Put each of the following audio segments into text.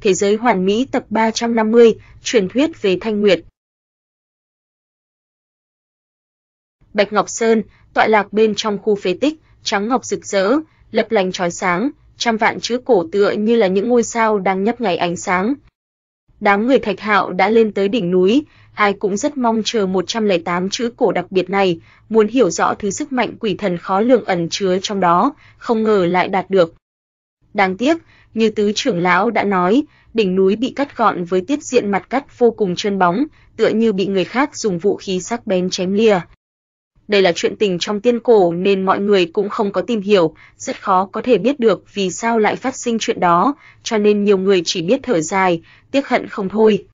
Thế giới hoàn mỹ tập 350, truyền thuyết về Thanh Nguyệt. Bạch Ngọc Sơn, tọa lạc bên trong khu phế tích, trắng ngọc rực rỡ, lấp lánh chói sáng, trăm vạn chữ cổ tựa như là những ngôi sao đang nhấp nháy ánh sáng. Đám người Thạch Hạo đã lên tới đỉnh núi, ai cũng rất mong chờ 108 chữ cổ đặc biệt này, muốn hiểu rõ thứ sức mạnh quỷ thần khó lường ẩn chứa trong đó, không ngờ lại đạt được. Đáng tiếc, như tứ trưởng lão đã nói, đỉnh núi bị cắt gọn với tiết diện mặt cắt vô cùng trơn bóng, tựa như bị người khác dùng vũ khí sắc bén chém lìa. Đây là chuyện tình trong tiên cổ nên mọi người cũng không có tìm hiểu, rất khó có thể biết được vì sao lại phát sinh chuyện đó, cho nên nhiều người chỉ biết thở dài, tiếc hận không thôi.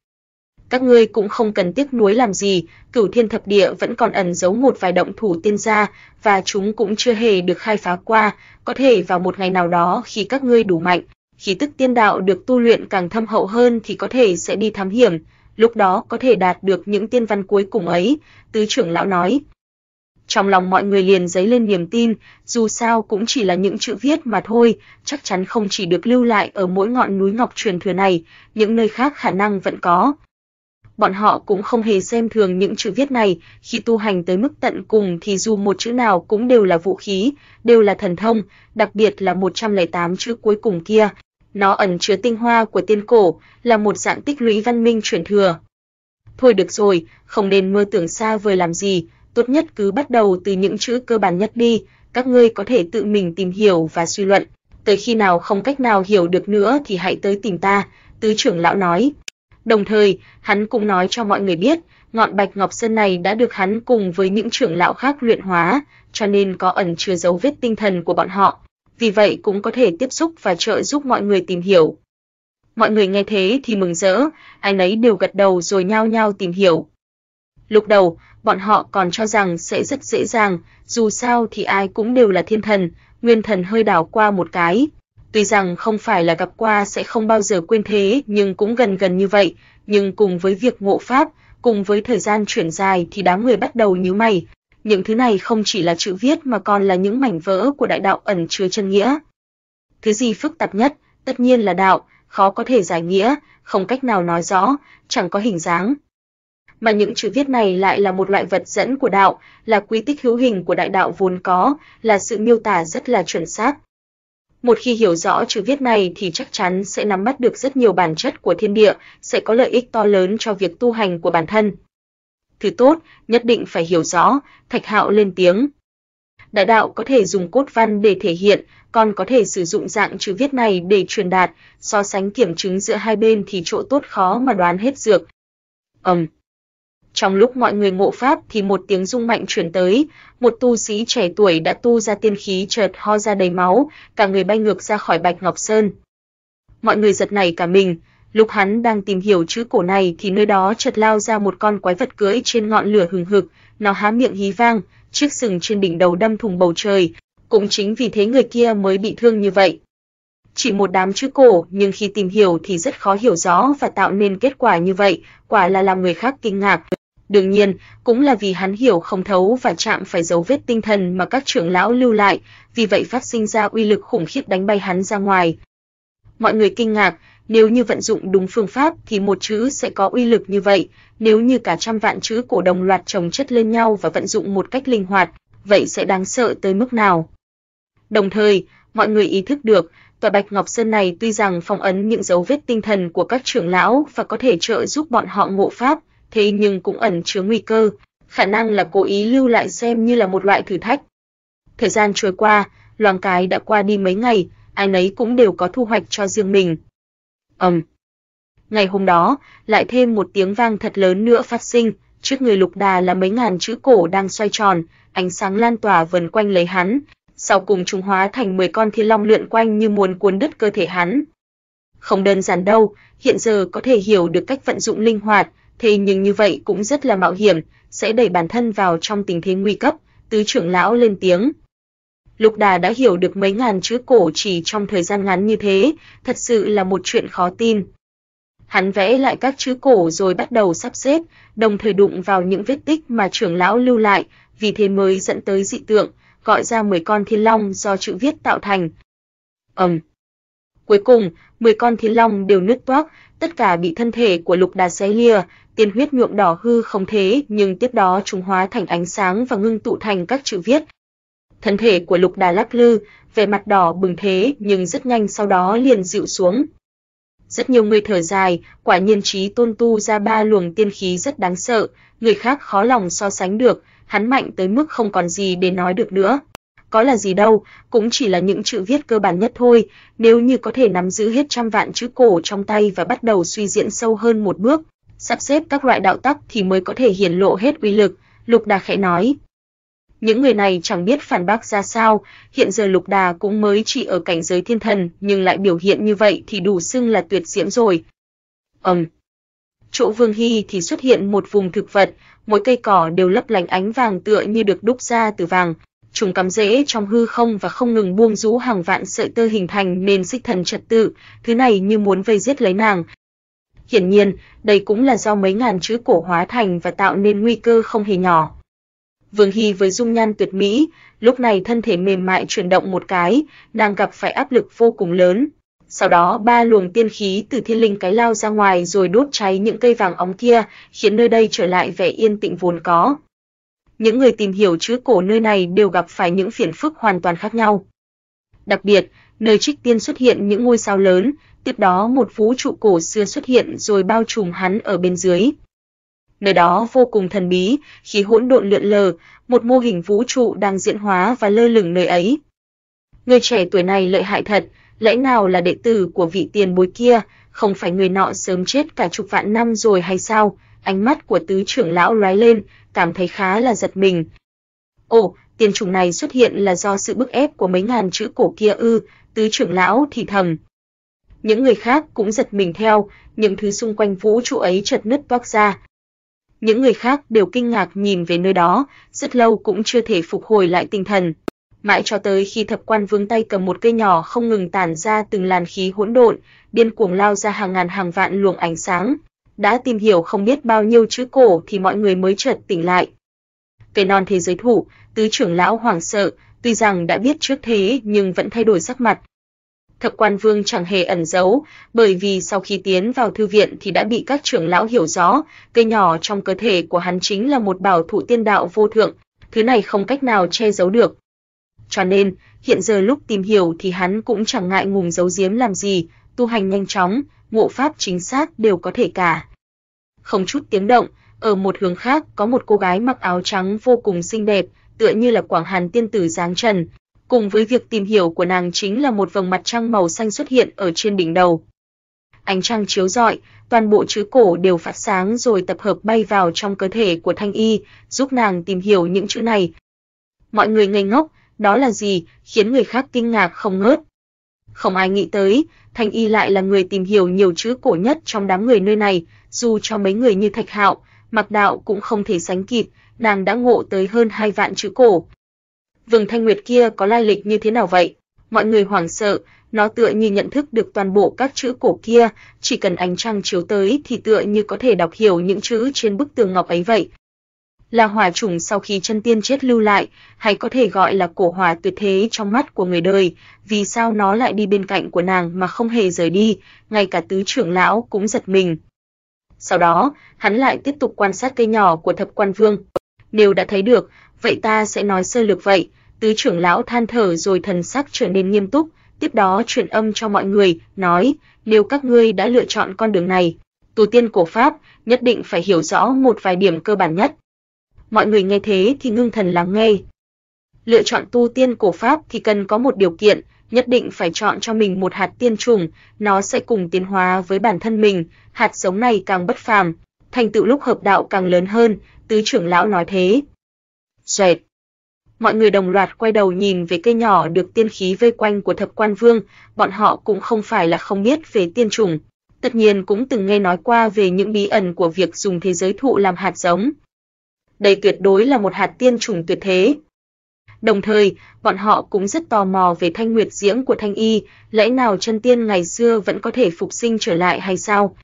Các ngươi cũng không cần tiếc nuối làm gì, Cửu Thiên Thập Địa vẫn còn ẩn giấu một vài động thủ tiên gia và chúng cũng chưa hề được khai phá qua, có thể vào một ngày nào đó khi các ngươi đủ mạnh, khí tức tiên đạo được tu luyện càng thâm hậu hơn thì có thể sẽ đi thám hiểm, lúc đó có thể đạt được những tiên văn cuối cùng ấy, tứ trưởng lão nói. Trong lòng mọi người liền dấy lên niềm tin, dù sao cũng chỉ là những chữ viết mà thôi, chắc chắn không chỉ được lưu lại ở mỗi ngọn núi ngọc truyền thừa này, những nơi khác khả năng vẫn có. Bọn họ cũng không hề xem thường những chữ viết này, khi tu hành tới mức tận cùng thì dù một chữ nào cũng đều là vũ khí, đều là thần thông, đặc biệt là 108 chữ cuối cùng kia, nó ẩn chứa tinh hoa của tiên cổ, là một dạng tích lũy văn minh truyền thừa. Thôi được rồi, không nên mơ tưởng xa vời làm gì, tốt nhất cứ bắt đầu từ những chữ cơ bản nhất đi, các ngươi có thể tự mình tìm hiểu và suy luận, tới khi nào không cách nào hiểu được nữa thì hãy tới tìm ta, tứ trưởng lão nói. Đồng thời, hắn cũng nói cho mọi người biết, ngọn bạch ngọc sơn này đã được hắn cùng với những trưởng lão khác luyện hóa, cho nên có ẩn chứa dấu vết tinh thần của bọn họ vì vậy cũng có thể tiếp xúc và trợ giúp mọi người tìm hiểu. Mọi người nghe thế thì mừng rỡ, ai nấy đều gật đầu rồi nhao nhao tìm hiểu. Lúc đầu, bọn họ còn cho rằng sẽ rất dễ dàng, dù sao thì ai cũng đều là thiên thần, nguyên thần hơi đảo qua một cái. Tuy rằng không phải là gặp qua sẽ không bao giờ quên thế, nhưng cũng gần gần như vậy, nhưng cùng với việc ngộ pháp, cùng với thời gian chuyển dài thì đám người bắt đầu nhíu mày, những thứ này không chỉ là chữ viết mà còn là những mảnh vỡ của đại đạo ẩn chứa chân nghĩa. Thứ gì phức tạp nhất, tất nhiên là đạo, khó có thể giải nghĩa, không cách nào nói rõ, chẳng có hình dáng. Mà những chữ viết này lại là một loại vật dẫn của đạo, là quy tích hữu hình của đại đạo vốn có, là sự miêu tả rất là chuẩn xác. Một khi hiểu rõ chữ viết này thì chắc chắn sẽ nắm bắt được rất nhiều bản chất của thiên địa, sẽ có lợi ích to lớn cho việc tu hành của bản thân. Thứ tốt, nhất định phải hiểu rõ, Thạch Hạo lên tiếng. Đại đạo có thể dùng cốt văn để thể hiện, còn có thể sử dụng dạng chữ viết này để truyền đạt, so sánh kiểm chứng giữa hai bên thì chỗ tốt khó mà đoán hết dược. Ầm. Trong lúc mọi người ngộ pháp thì một tiếng rung mạnh truyền tới, một tu sĩ trẻ tuổi đã tu ra tiên khí chợt ho ra đầy máu, cả người bay ngược ra khỏi Bạch Ngọc Sơn. Mọi người giật nảy cả mình, Lúc hắn đang tìm hiểu chữ cổ này thì nơi đó chợt lao ra một con quái vật cưỡi trên ngọn lửa hừng hực, nó há miệng hí vang, chiếc sừng trên đỉnh đầu đâm thủng bầu trời, cũng chính vì thế người kia mới bị thương như vậy. Chỉ một đám chữ cổ, nhưng khi tìm hiểu thì rất khó hiểu rõ và tạo nên kết quả như vậy, quả là làm người khác kinh ngạc. Đương nhiên, cũng là vì hắn hiểu không thấu và chạm phải dấu vết tinh thần mà các trưởng lão lưu lại, vì vậy phát sinh ra uy lực khủng khiếp đánh bay hắn ra ngoài. Mọi người kinh ngạc, nếu như vận dụng đúng phương pháp thì một chữ sẽ có uy lực như vậy, nếu như cả trăm vạn chữ cổ đồng loạt chồng chất lên nhau và vận dụng một cách linh hoạt, vậy sẽ đáng sợ tới mức nào. Đồng thời, mọi người ý thức được, tòa Bạch Ngọc Sơn này tuy rằng phong ấn những dấu vết tinh thần của các trưởng lão và có thể trợ giúp bọn họ ngộ pháp, thế nhưng cũng ẩn chứa nguy cơ, khả năng là cố ý lưu lại xem như là một loại thử thách. Thời gian trôi qua, loàng cái đã qua đi mấy ngày, ai nấy cũng đều có thu hoạch cho riêng mình ầm. Ngày hôm đó, lại thêm một tiếng vang thật lớn nữa phát sinh, trước người Lục Đà là mấy ngàn chữ cổ đang xoay tròn, ánh sáng lan tỏa vần quanh lấy hắn, sau cùng trung hóa thành 10 con thiên long lượn quanh như muốn cuốn đứt cơ thể hắn. Không đơn giản đâu, hiện giờ có thể hiểu được cách vận dụng linh hoạt, thế nhưng như vậy cũng rất là mạo hiểm, sẽ đẩy bản thân vào trong tình thế nguy cấp, tứ trưởng lão lên tiếng, Lục Đà đã hiểu được mấy ngàn chữ cổ chỉ trong thời gian ngắn như thế, thật sự là một chuyện khó tin. Hắn vẽ lại các chữ cổ rồi bắt đầu sắp xếp, đồng thời đụng vào những vết tích mà trưởng lão lưu lại, vì thế mới dẫn tới dị tượng, gọi ra 10 con thiên long do chữ viết tạo thành. Ầm. Cuối cùng, 10 con thiên long đều nứt toác, tất cả bị thân thể của Lục Đà xé lìa, tiên huyết nhuộm đỏ hư không thế, nhưng tiếp đó chúng hóa thành ánh sáng và ngưng tụ thành các chữ viết, thân thể của Lục Đà lắc lư, vẻ mặt đỏ bừng thế nhưng rất nhanh sau đó liền dịu xuống. Rất nhiều người thở dài, quả nhiên trí tôn tu ra ba luồng tiên khí rất đáng sợ, người khác khó lòng so sánh được, hắn mạnh tới mức không còn gì để nói được nữa. Có là gì đâu, cũng chỉ là những chữ viết cơ bản nhất thôi, nếu như có thể nắm giữ hết trăm vạn chữ cổ trong tay và bắt đầu suy diễn sâu hơn một bước, sắp xếp các loại đạo tắc thì mới có thể hiển lộ hết uy lực, Lục Đà khẽ nói, những người này chẳng biết phản bác ra sao, hiện giờ Lục Đà cũng mới chỉ ở cảnh giới thiên thần, nhưng lại biểu hiện như vậy thì đủ xưng là tuyệt diễm rồi. Ầm. Um. Chỗ Vương Hy thì xuất hiện một vùng thực vật, mỗi cây cỏ đều lấp lánh ánh vàng tựa như được đúc ra từ vàng. Chúng cắm rễ trong hư không và không ngừng buông rũ hàng vạn sợi tơ hình thành nên xích thần trật tự, thứ này như muốn vây giết lấy nàng. Hiển nhiên, đây cũng là do mấy ngàn chữ cổ hóa thành và tạo nên nguy cơ không hề nhỏ Vương Hi với dung nhan tuyệt mỹ, lúc này thân thể mềm mại chuyển động một cái, đang gặp phải áp lực vô cùng lớn. Sau đó ba luồng tiên khí từ thiên linh cái lao ra ngoài rồi đốt cháy những cây vàng óng kia, khiến nơi đây trở lại vẻ yên tĩnh vốn có. Những người tìm hiểu chữ cổ nơi này đều gặp phải những phiền phức hoàn toàn khác nhau. Đặc biệt, nơi Trích Tiên xuất hiện những ngôi sao lớn, tiếp đó một vũ trụ cổ xưa xuất hiện rồi bao trùm hắn ở bên dưới. Nơi đó vô cùng thần bí, khí hỗn độn lượn lờ, một mô hình vũ trụ đang diễn hóa và lơ lửng nơi ấy. Người trẻ tuổi này lợi hại thật, lẽ nào là đệ tử của vị tiền bối kia, không phải người nọ sớm chết cả chục vạn năm rồi hay sao? Ánh mắt của tứ trưởng lão lóe lên, cảm thấy khá là giật mình. Ồ, tiền trùng này xuất hiện là do sự bức ép của mấy ngàn chữ cổ kia ư? Tứ trưởng lão thì thầm. Những người khác cũng giật mình theo, những thứ xung quanh vũ trụ ấy chợt nứt toác ra, những người khác đều kinh ngạc nhìn về nơi đó, rất lâu cũng chưa thể phục hồi lại tinh thần. Mãi cho tới khi thập quan vương tay cầm một cây nhỏ không ngừng tản ra từng làn khí hỗn độn, điên cuồng lao ra hàng ngàn hàng vạn luồng ánh sáng, đã tìm hiểu không biết bao nhiêu chữ cổ thì mọi người mới chợt tỉnh lại. Cây non thế giới thủ, tứ trưởng lão hoảng sợ, tuy rằng đã biết trước thế nhưng vẫn thay đổi sắc mặt, Thập quan vương chẳng hề ẩn giấu, bởi vì sau khi tiến vào thư viện thì đã bị các trưởng lão hiểu rõ, cây nhỏ trong cơ thể của hắn chính là một bảo thụ tiên đạo vô thượng, thứ này không cách nào che giấu được. Cho nên, hiện giờ lúc tìm hiểu thì hắn cũng chẳng ngại ngùng giấu giếm làm gì, tu hành nhanh chóng, ngộ pháp chính xác đều có thể cả. Không chút tiếng động, ở một hướng khác có một cô gái mặc áo trắng vô cùng xinh đẹp, tựa như là Quảng Hàn tiên tử dáng trần, cùng với việc tìm hiểu của nàng chính là một vầng mặt trăng màu xanh xuất hiện ở trên đỉnh đầu. Ánh trăng chiếu rọi, toàn bộ chữ cổ đều phát sáng rồi tập hợp bay vào trong cơ thể của Thanh Y, giúp nàng tìm hiểu những chữ này. Mọi người ngây ngốc, đó là gì, khiến người khác kinh ngạc không ngớt. Không ai nghĩ tới, Thanh Y lại là người tìm hiểu nhiều chữ cổ nhất trong đám người nơi này, dù cho mấy người như Thạch Hạo, Mạc Đạo cũng không thể sánh kịp, nàng đã ngộ tới hơn hai vạn chữ cổ, Vương Thanh Nguyệt kia có lai lịch như thế nào vậy? Mọi người hoảng sợ, nó tựa như nhận thức được toàn bộ các chữ cổ kia, chỉ cần ánh trăng chiếu tới thì tựa như có thể đọc hiểu những chữ trên bức tường ngọc ấy vậy. Là hỏa chủng sau khi chân tiên chết lưu lại, hay có thể gọi là cổ hỏa tuyệt thế trong mắt của người đời, vì sao nó lại đi bên cạnh của nàng mà không hề rời đi, ngay cả tứ trưởng lão cũng giật mình. Sau đó, hắn lại tiếp tục quan sát cây nhỏ của thập quan vương. Nếu đã thấy được, vậy ta sẽ nói sơ lược vậy. Tứ trưởng lão than thở rồi thần sắc trở nên nghiêm túc, tiếp đó truyền âm cho mọi người, nói, nếu các ngươi đã lựa chọn con đường này, tổ tiên cổ Pháp nhất định phải hiểu rõ một vài điểm cơ bản nhất. Mọi người nghe thế thì ngưng thần lắng nghe. Lựa chọn tu tiên cổ Pháp thì cần có một điều kiện, nhất định phải chọn cho mình một hạt tiên trùng, nó sẽ cùng tiến hóa với bản thân mình, hạt giống này càng bất phàm, thành tựu lúc hợp đạo càng lớn hơn, tứ trưởng lão nói thế xoẹt. Mọi người đồng loạt quay đầu nhìn về cây nhỏ được tiên khí vây quanh của thập quan vương, bọn họ cũng không phải là không biết về tiên trùng, tất nhiên cũng từng nghe nói qua về những bí ẩn của việc dùng thế giới thụ làm hạt giống. Đây tuyệt đối là một hạt tiên trùng tuyệt thế. Đồng thời, bọn họ cũng rất tò mò về thanh nguyệt diễm của thanh y, lẽ nào chân tiên ngày xưa vẫn có thể phục sinh trở lại hay sao?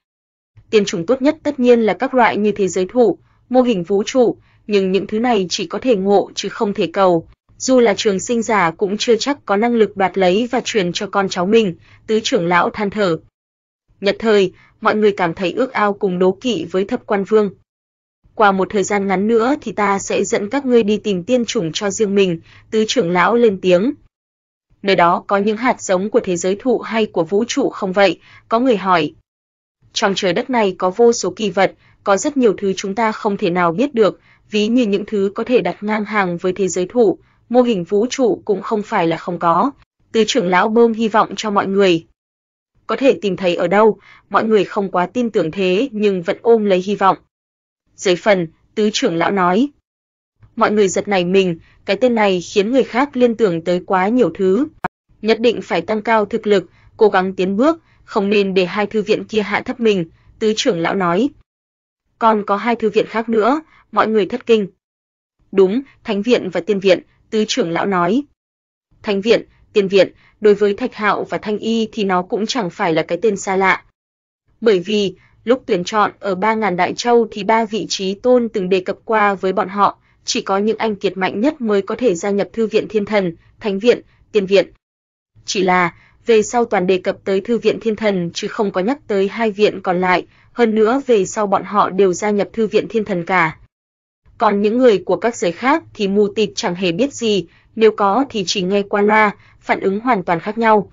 Tiên trùng tốt nhất tất nhiên là các loại như thế giới thụ, mô hình vũ trụ, nhưng những thứ này chỉ có thể ngộ chứ không thể cầu. Dù là trường sinh giả cũng chưa chắc có năng lực đoạt lấy và truyền cho con cháu mình, tứ trưởng lão than thở. Nhật thời, mọi người cảm thấy ước ao cùng đố kỵ với Thập Quan Vương. Qua một thời gian ngắn nữa thì ta sẽ dẫn các ngươi đi tìm tiên chủng cho riêng mình, tứ trưởng lão lên tiếng. Nơi đó có những hạt giống của thế giới thụ hay của vũ trụ không vậy? Có người hỏi. Trong trời đất này có vô số kỳ vật, có rất nhiều thứ chúng ta không thể nào biết được, ví như những thứ có thể đặt ngang hàng với thế giới thụ, mô hình vũ trụ cũng không phải là không có. Tứ trưởng lão bơm hy vọng cho mọi người. Có thể tìm thấy ở đâu, mọi người không quá tin tưởng thế nhưng vẫn ôm lấy hy vọng. Dưới phần, tứ trưởng lão nói. Mọi người giật nảy mình, cái tên này khiến người khác liên tưởng tới quá nhiều thứ. Nhất định phải tăng cao thực lực, cố gắng tiến bước, không nên để hai thư viện kia hạ thấp mình, tứ trưởng lão nói. Còn có hai thư viện khác nữa, mọi người thất kinh. Đúng, thánh viện và tiên viện, tứ trưởng lão nói. Thánh viện, tiên viện, đối với Thạch Hạo và Thanh Y thì nó cũng chẳng phải là cái tên xa lạ. Bởi vì, lúc tuyển chọn ở 3000 đại châu thì ba vị trí tôn từng đề cập qua với bọn họ, chỉ có những anh kiệt mạnh nhất mới có thể gia nhập thư viện Thiên Thần, Thánh viện, Tiên viện. Chỉ là về sau toàn đề cập tới thư viện Thiên Thần chứ không có nhắc tới hai viện còn lại, hơn nữa về sau bọn họ đều gia nhập thư viện Thiên Thần cả còn những người của các giới khác thì mù tịt chẳng hề biết gì, nếu có thì chỉ nghe qua loa, phản ứng hoàn toàn khác nhau.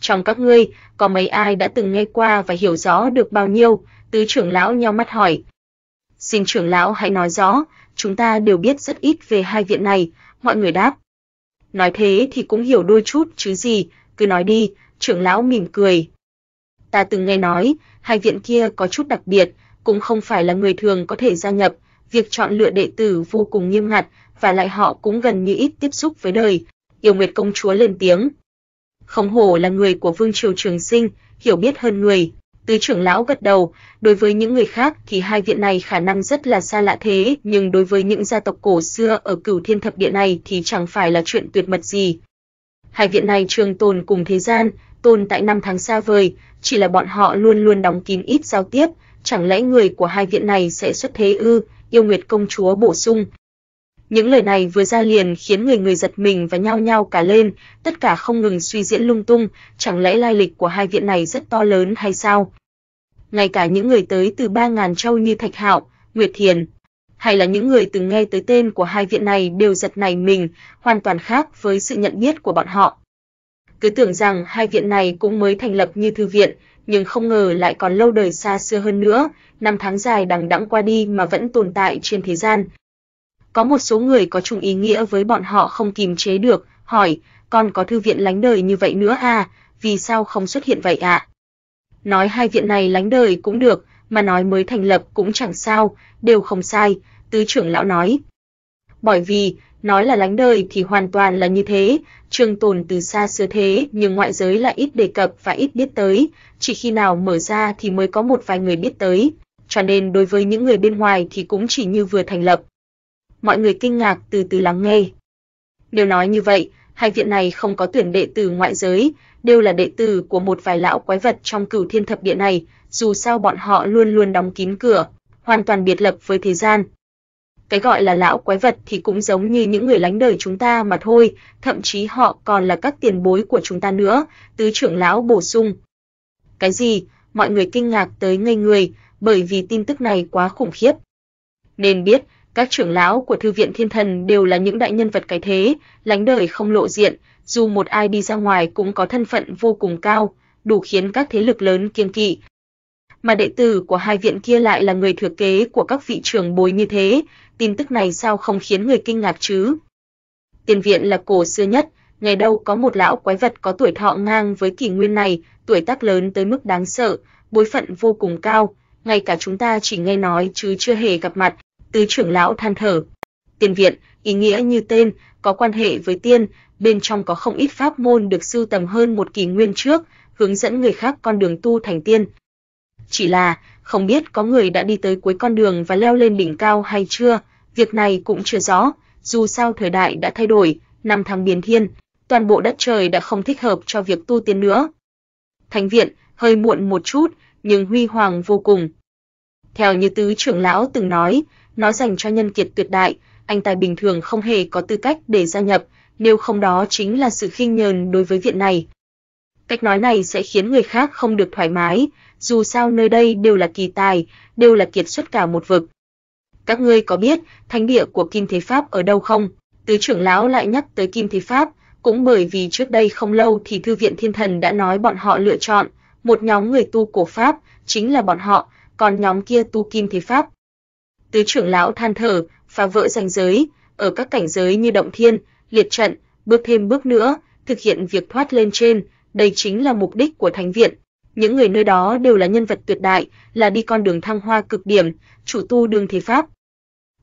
Trong các ngươi, có mấy ai đã từng nghe qua và hiểu rõ được bao nhiêu? Tứ trưởng lão nhau mắt hỏi. Xin trưởng lão hãy nói rõ, chúng ta đều biết rất ít về hai viện này, mọi người đáp. Nói thế thì cũng hiểu đôi chút chứ gì, cứ nói đi, trưởng lão mỉm cười. Ta từng nghe nói, hai viện kia có chút đặc biệt, cũng không phải là người thường có thể gia nhập, việc chọn lựa đệ tử vô cùng nghiêm ngặt và lại họ cũng gần như ít tiếp xúc với đời. Yêu Nguyệt công chúa lên tiếng. Không hổ là người của vương triều trường sinh, hiểu biết hơn người. Tứ trưởng lão gật đầu, đối với những người khác thì hai viện này khả năng rất là xa lạ thế, nhưng đối với những gia tộc cổ xưa ở cửu thiên thập địa này thì chẳng phải là chuyện tuyệt mật gì. Hai viện này trường tồn cùng thế gian, tồn tại năm tháng xa vời, chỉ là bọn họ luôn luôn đóng kín ít giao tiếp, chẳng lẽ người của hai viện này sẽ xuất thế ư? yêu nguyệt công chúa bổ sung. Những lời này vừa ra liền khiến người người giật mình và nhao nhao cả lên, tất cả không ngừng suy diễn lung tung, chẳng lẽ lai lịch của hai viện này rất to lớn hay sao? Ngay cả những người tới từ ba ngàn châu như Thạch Hạo, Nguyệt Thiền, hay là những người từng nghe tới tên của hai viện này đều giật nảy mình, hoàn toàn khác với sự nhận biết của bọn họ. Cứ tưởng rằng hai viện này cũng mới thành lập như thư viện, nhưng không ngờ lại còn lâu đời xa xưa hơn nữa, năm tháng dài đằng đẵng qua đi mà vẫn tồn tại trên thế gian. Có một số người có chung ý nghĩa với bọn họ không kìm chế được, hỏi, con có thư viện lánh đời như vậy nữa à, vì sao không xuất hiện vậy ạ? Nói hai viện này lánh đời cũng được, mà nói mới thành lập cũng chẳng sao, đều không sai, tứ trưởng lão nói. Bởi vì, nói là lánh đời thì hoàn toàn là như thế, trường tồn từ xa xưa thế nhưng ngoại giới lại ít đề cập và ít biết tới, chỉ khi nào mở ra thì mới có một vài người biết tới, cho nên đối với những người bên ngoài thì cũng chỉ như vừa thành lập. Mọi người kinh ngạc từ từ lắng nghe. Nếu nói như vậy, hai viện này không có tuyển đệ tử ngoại giới, đều là đệ tử của một vài lão quái vật trong cửu thiên thập địa này, dù sao bọn họ luôn luôn đóng kín cửa, hoàn toàn biệt lập với thế gian, cái gọi là lão quái vật thì cũng giống như những người lánh đời chúng ta mà thôi, thậm chí họ còn là các tiền bối của chúng ta nữa, tứ trưởng lão bổ sung. Cái gì? Mọi người kinh ngạc tới ngây người, bởi vì tin tức này quá khủng khiếp. Nên biết, các trưởng lão của thư viện thiên thần đều là những đại nhân vật cái thế, lánh đời không lộ diện, dù một ai đi ra ngoài cũng có thân phận vô cùng cao, đủ khiến các thế lực lớn kiêng kỵ. Mà đệ tử của hai viện kia lại là người thừa kế của các vị trưởng bối như thế, tin tức này sao không khiến người kinh ngạc chứ? Tiền viện là cổ xưa nhất, ngày đâu có một lão quái vật có tuổi thọ ngang với kỷ nguyên này, tuổi tác lớn tới mức đáng sợ, bối phận vô cùng cao, ngay cả chúng ta chỉ nghe nói chứ chưa hề gặp mặt, tứ trưởng lão than thở. Tiền viện, ý nghĩa như tên, có quan hệ với tiên, bên trong có không ít pháp môn được sưu tầm hơn một kỷ nguyên trước, hướng dẫn người khác con đường tu thành tiên. Chỉ là, không biết có người đã đi tới cuối con đường và leo lên đỉnh cao hay chưa, việc này cũng chưa rõ, dù sao thời đại đã thay đổi, năm tháng biến thiên, toàn bộ đất trời đã không thích hợp cho việc tu tiên nữa. Thánh viện hơi muộn một chút, nhưng huy hoàng vô cùng. Theo như tứ trưởng lão từng nói, nó dành cho nhân kiệt tuyệt đại, anh tài bình thường không hề có tư cách để gia nhập, nếu không đó chính là sự khinh nhờn đối với viện này. Cách nói này sẽ khiến người khác không được thoải mái, dù sao nơi đây đều là kỳ tài, đều là kiệt xuất cả một vực. Các ngươi có biết thánh địa của Kim Thế Pháp ở đâu không? Tứ trưởng lão lại nhắc tới Kim Thế Pháp, cũng bởi vì trước đây không lâu thì thư viện Thiên Thần đã nói bọn họ lựa chọn một nhóm người tu cổ pháp chính là bọn họ, còn nhóm kia tu Kim Thế Pháp. Tứ trưởng lão than thở, phá vỡ ranh giới, ở các cảnh giới như động thiên, liệt trận, bước thêm bước nữa, thực hiện việc thoát lên trên, đây chính là mục đích của thánh viện, những người nơi đó đều là nhân vật tuyệt đại, là đi con đường thăng hoa cực điểm, chủ tu đường thế pháp.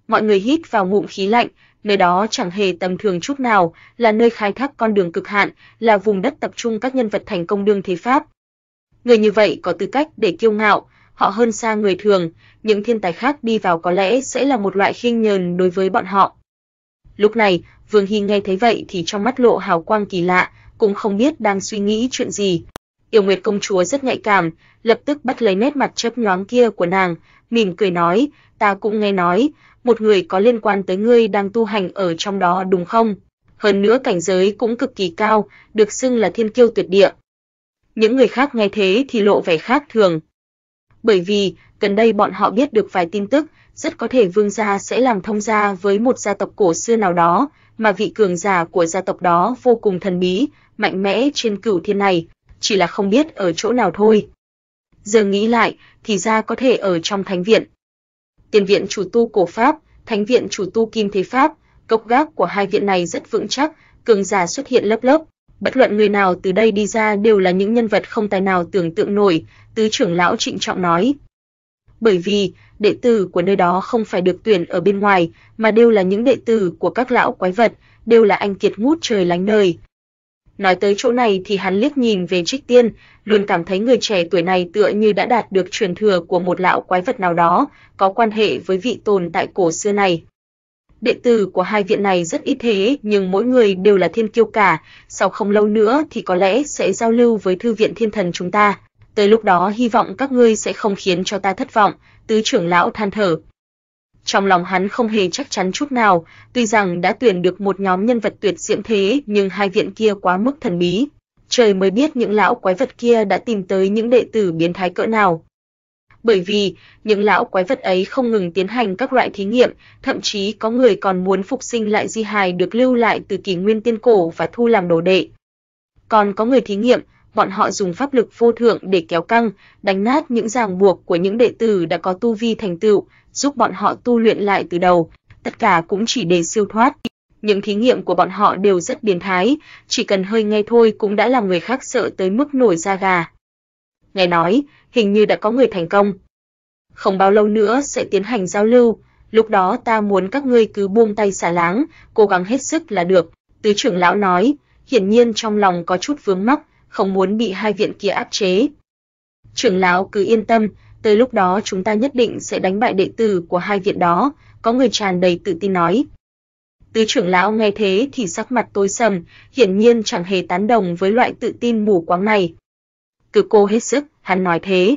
Mọi người hít vào ngụm khí lạnh, nơi đó chẳng hề tầm thường chút nào, là nơi khai thác con đường cực hạn, là vùng đất tập trung các nhân vật thành công đường thế pháp. Người như vậy có tư cách để kiêu ngạo, họ hơn xa người thường, những thiên tài khác đi vào có lẽ sẽ là một loại khinh nhờn đối với bọn họ. Lúc này, Vương Hy nghe thấy vậy thì trong mắt lộ hào quang kỳ lạ, cũng không biết đang suy nghĩ chuyện gì, Tiểu Nguyệt công chúa rất nhạy cảm, lập tức bắt lấy nét mặt chớp nhoáng kia của nàng, mỉm cười nói, "Ta cũng nghe nói, một người có liên quan tới ngươi đang tu hành ở trong đó đúng không? Hơn nữa cảnh giới cũng cực kỳ cao, được xưng là thiên kiêu tuyệt địa." Những người khác nghe thế thì lộ vẻ khác thường. Bởi vì, gần đây bọn họ biết được vài tin tức, rất có thể vương gia sẽ làm thông gia với một gia tộc cổ xưa nào đó, mà vị cường giả của gia tộc đó vô cùng thần bí, mạnh mẽ trên cửu thiên này, chỉ là không biết ở chỗ nào thôi. Giờ nghĩ lại, thì ra có thể ở trong thánh viện. Tiền viện chủ tu cổ pháp, thánh viện chủ tu kim thế pháp, cốc gác của hai viện này rất vững chắc, cường giả xuất hiện lớp lớp. Bất luận người nào từ đây đi ra đều là những nhân vật không tài nào tưởng tượng nổi, tứ trưởng lão trịnh trọng nói. Bởi vì, đệ tử của nơi đó không phải được tuyển ở bên ngoài, mà đều là những đệ tử của các lão quái vật, đều là anh kiệt ngút trời lánh nơi. Nói tới chỗ này thì hắn liếc nhìn về Trích Tiên, luôn cảm thấy người trẻ tuổi này tựa như đã đạt được truyền thừa của một lão quái vật nào đó, có quan hệ với vị tồn tại cổ xưa này. Đệ tử của hai viện này rất ít thế, nhưng mỗi người đều là thiên kiêu cả, sau không lâu nữa thì có lẽ sẽ giao lưu với thư viện thiên thần chúng ta. Tới lúc đó hy vọng các ngươi sẽ không khiến cho ta thất vọng, tứ trưởng lão than thở trong lòng hắn không hề chắc chắn chút nào, tuy rằng đã tuyển được một nhóm nhân vật tuyệt diễm thế, nhưng hai viện kia quá mức thần bí, trời mới biết những lão quái vật kia đã tìm tới những đệ tử biến thái cỡ nào. Bởi vì, những lão quái vật ấy không ngừng tiến hành các loại thí nghiệm, thậm chí có người còn muốn phục sinh lại di hài được lưu lại từ kỷ nguyên tiên cổ và thu làm đồ đệ. Còn có người thí nghiệm, bọn họ dùng pháp lực vô thượng để kéo căng, đánh nát những ràng buộc của những đệ tử đã có tu vi thành tựu, giúp bọn họ tu luyện lại từ đầu, tất cả cũng chỉ để siêu thoát. Những thí nghiệm của bọn họ đều rất biến thái, chỉ cần hơi nghe thôi cũng đã làm người khác sợ tới mức nổi da gà. Nghe nói, hình như đã có người thành công. Không bao lâu nữa sẽ tiến hành giao lưu, lúc đó ta muốn các ngươi cứ buông tay xả láng, cố gắng hết sức là được, tứ trưởng lão nói, hiển nhiên trong lòng có chút vướng mắc, không muốn bị hai viện kia áp chế. Trưởng lão cứ yên tâm, tới lúc đó chúng ta nhất định sẽ đánh bại đệ tử của hai viện đó, có người tràn đầy tự tin nói. Tứ trưởng lão nghe thế thì sắc mặt tối sầm, hiển nhiên chẳng hề tán đồng với loại tự tin mù quáng này. Cứ cô hết sức, hắn nói thế.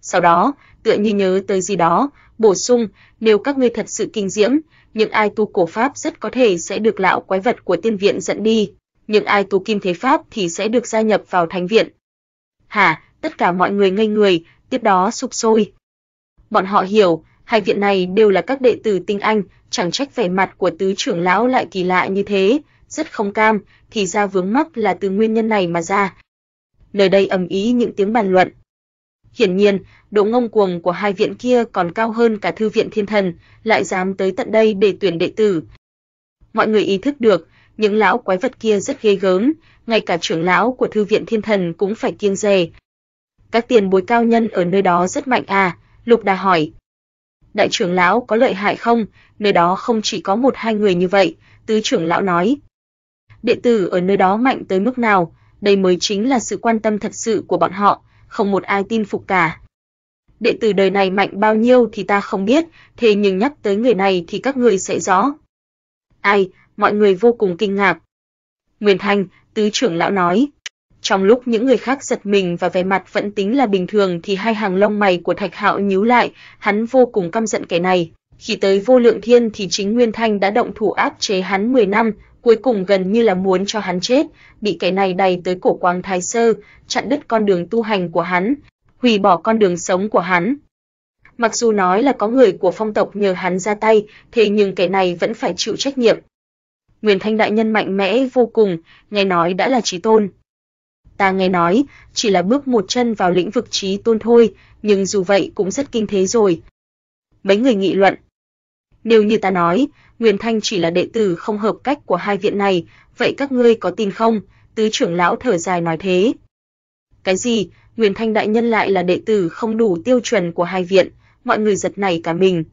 Sau đó, tựa như nhớ tới gì đó, bổ sung, nếu các ngươi thật sự kinh diễm, những ai tu cổ pháp rất có thể sẽ được lão quái vật của tiên viện dẫn đi nhưng ai tu kim thế pháp thì sẽ được gia nhập vào thánh viện. Hả, tất cả mọi người ngây người, tiếp đó sụp sôi. Bọn họ hiểu, hai viện này đều là các đệ tử tinh anh, chẳng trách vẻ mặt của tứ trưởng lão lại kỳ lạ như thế, rất không cam, thì ra vướng mắc là từ nguyên nhân này mà ra. Nơi đây ầm ý những tiếng bàn luận. Hiển nhiên, độ ngông cuồng của hai viện kia còn cao hơn cả thư viện thiên thần, lại dám tới tận đây để tuyển đệ tử. Mọi người ý thức được, những lão quái vật kia rất ghê gớm, ngay cả trưởng lão của thư viện thiên thần cũng phải kiêng dè. Các tiền bối cao nhân ở nơi đó rất mạnh à? Lục Đà hỏi. Đại trưởng lão có lợi hại không? Nơi đó không chỉ có một hai người như vậy, tứ trưởng lão nói. Đệ tử ở nơi đó mạnh tới mức nào, đây mới chính là sự quan tâm thật sự của bọn họ, không một ai tin phục cả. Đệ tử đời này mạnh bao nhiêu thì ta không biết, thế nhưng nhắc tới người này thì các ngươi sẽ rõ. Ai, mọi người vô cùng kinh ngạc. Nguyên Thanh, tứ trưởng lão nói, trong lúc những người khác giật mình và vẻ mặt vẫn tính là bình thường thì hai hàng lông mày của Thạch Hạo nhíu lại, hắn vô cùng căm giận kẻ này. Khi tới Vô Lượng Thiên thì chính Nguyên Thanh đã động thủ áp chế hắn 10 năm, cuối cùng gần như là muốn cho hắn chết, bị kẻ này đày tới cổ Quang Thái Sơ, chặn đứt con đường tu hành của hắn, hủy bỏ con đường sống của hắn. Mặc dù nói là có người của phong tộc nhờ hắn ra tay, thế nhưng kẻ này vẫn phải chịu trách nhiệm, Nguyên Thanh đại nhân mạnh mẽ vô cùng, nghe nói đã là chí tôn. Ta nghe nói, chỉ là bước một chân vào lĩnh vực trí tôn thôi, nhưng dù vậy cũng rất kinh thế rồi. Mấy người nghị luận. Nếu như ta nói, Nguyên Thanh chỉ là đệ tử không hợp cách của hai viện này, vậy các ngươi có tin không? Tứ trưởng lão thở dài nói thế. Cái gì? Nguyên Thanh đại nhân lại là đệ tử không đủ tiêu chuẩn của hai viện, mọi người giật nảy cả mình.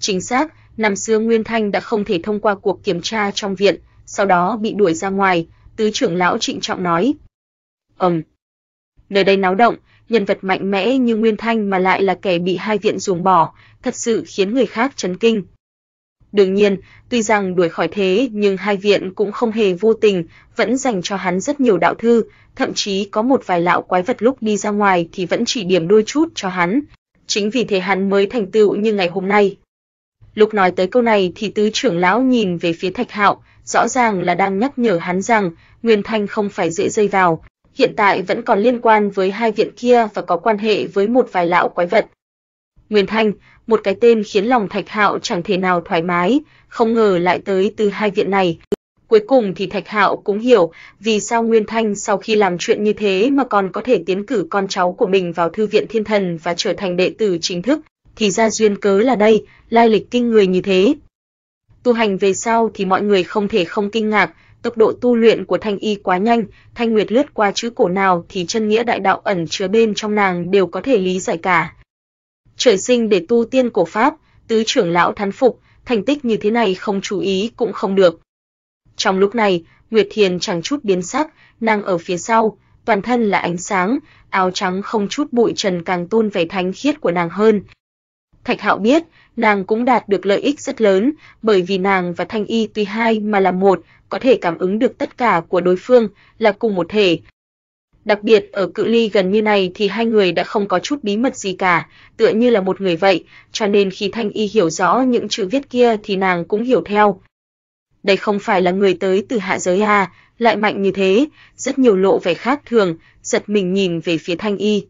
Chính xác, năm xưa Nguyên Thanh đã không thể thông qua cuộc kiểm tra trong viện, sau đó bị đuổi ra ngoài, tứ trưởng lão trịnh trọng nói. Ầm. Nơi đây náo động, nhân vật mạnh mẽ như Nguyên Thanh mà lại là kẻ bị hai viện ruồng bỏ, thật sự khiến người khác chấn kinh. Đương nhiên, tuy rằng đuổi khỏi thế nhưng hai viện cũng không hề vô tình, vẫn dành cho hắn rất nhiều đạo thư, thậm chí có một vài lão quái vật lúc đi ra ngoài thì vẫn chỉ điểm đôi chút cho hắn. Chính vì thế hắn mới thành tựu như ngày hôm nay. Lúc nói tới câu này thì tứ trưởng lão nhìn về phía Thạch Hạo, rõ ràng là đang nhắc nhở hắn rằng Nguyên Thanh không phải dễ dây vào, hiện tại vẫn còn liên quan với hai viện kia và có quan hệ với một vài lão quái vật. Nguyên Thanh, một cái tên khiến lòng Thạch Hạo chẳng thể nào thoải mái, không ngờ lại tới từ hai viện này. Cuối cùng thì Thạch Hạo cũng hiểu vì sao Nguyên Thanh sau khi làm chuyện như thế mà còn có thể tiến cử con cháu của mình vào thư viện Thiên Thần và trở thành đệ tử chính thức thì ra duyên cớ là đây, lai lịch kinh người như thế. Tu hành về sau thì mọi người không thể không kinh ngạc, tốc độ tu luyện của Thanh Y quá nhanh, Thanh Nguyệt lướt qua chữ cổ nào thì chân nghĩa đại đạo ẩn chứa bên trong nàng đều có thể lý giải cả. Trời sinh để tu tiên cổ pháp, tứ trưởng lão thán phục, thành tích như thế này không chú ý cũng không được. Trong lúc này, Nguyệt Thiền chẳng chút biến sắc, nàng ở phía sau, toàn thân là ánh sáng, áo trắng không chút bụi trần càng tôn vẻ thánh khiết của nàng hơn, Thạch Hạo biết, nàng cũng đạt được lợi ích rất lớn, bởi vì nàng và Thanh Y tuy hai mà là một, có thể cảm ứng được tất cả của đối phương, là cùng một thể. Đặc biệt ở cự ly gần như này thì hai người đã không có chút bí mật gì cả, tựa như là một người vậy, cho nên khi Thanh Y hiểu rõ những chữ viết kia thì nàng cũng hiểu theo. Đây không phải là người tới từ hạ giới à, lại mạnh như thế, rất nhiều lộ vẻ khác thường, giật mình nhìn về phía Thanh Y.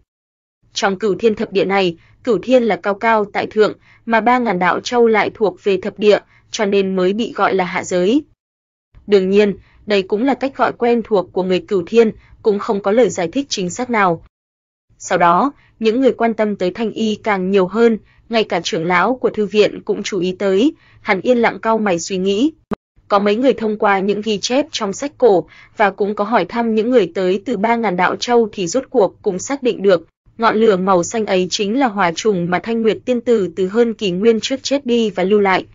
Trong cửu thiên thập địa này, Cửu Thiên là cao cao tại thượng, mà ba ngàn đạo châu lại thuộc về thập địa, cho nên mới bị gọi là hạ giới. Đương nhiên, đây cũng là cách gọi quen thuộc của người Cửu Thiên, cũng không có lời giải thích chính xác nào. Sau đó, những người quan tâm tới Thanh Y càng nhiều hơn, ngay cả trưởng lão của thư viện cũng chú ý tới, hắn yên lặng cao mày suy nghĩ. Có mấy người thông qua những ghi chép trong sách cổ và cũng có hỏi thăm những người tới từ 3000 đạo châu thì rốt cuộc cũng xác định được, Ngọn lửa màu xanh ấy chính là hòa trùng mà Thanh Nguyệt tiên tử từ hơn kỷ nguyên trước chết đi và lưu lại.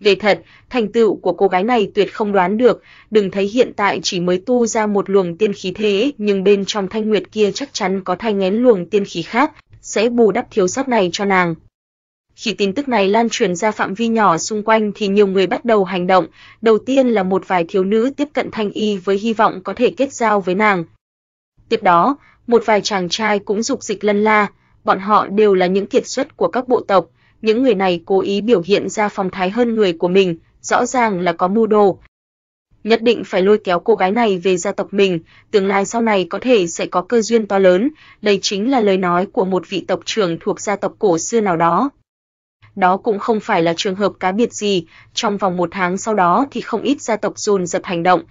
Về thật, thành tựu của cô gái này tuyệt không đoán được, đừng thấy hiện tại chỉ mới tu ra một luồng tiên khí thế, nhưng bên trong Thanh Nguyệt kia chắc chắn có thay ngén luồng tiên khí khác, sẽ bù đắp thiếu sót này cho nàng. Khi tin tức này lan truyền ra phạm vi nhỏ xung quanh thì nhiều người bắt đầu hành động, đầu tiên là một vài thiếu nữ tiếp cận Thanh Y với hy vọng có thể kết giao với nàng. Tiếp đó, một vài chàng trai cũng dục dịch lân la, bọn họ đều là những kiệt xuất của các bộ tộc, những người này cố ý biểu hiện ra phong thái hơn người của mình, rõ ràng là có mưu đồ. Nhất định phải lôi kéo cô gái này về gia tộc mình, tương lai sau này có thể sẽ có cơ duyên to lớn, đây chính là lời nói của một vị tộc trưởng thuộc gia tộc cổ xưa nào đó. Đó cũng không phải là trường hợp cá biệt gì, trong vòng một tháng sau đó thì không ít gia tộc dồn dập hành động.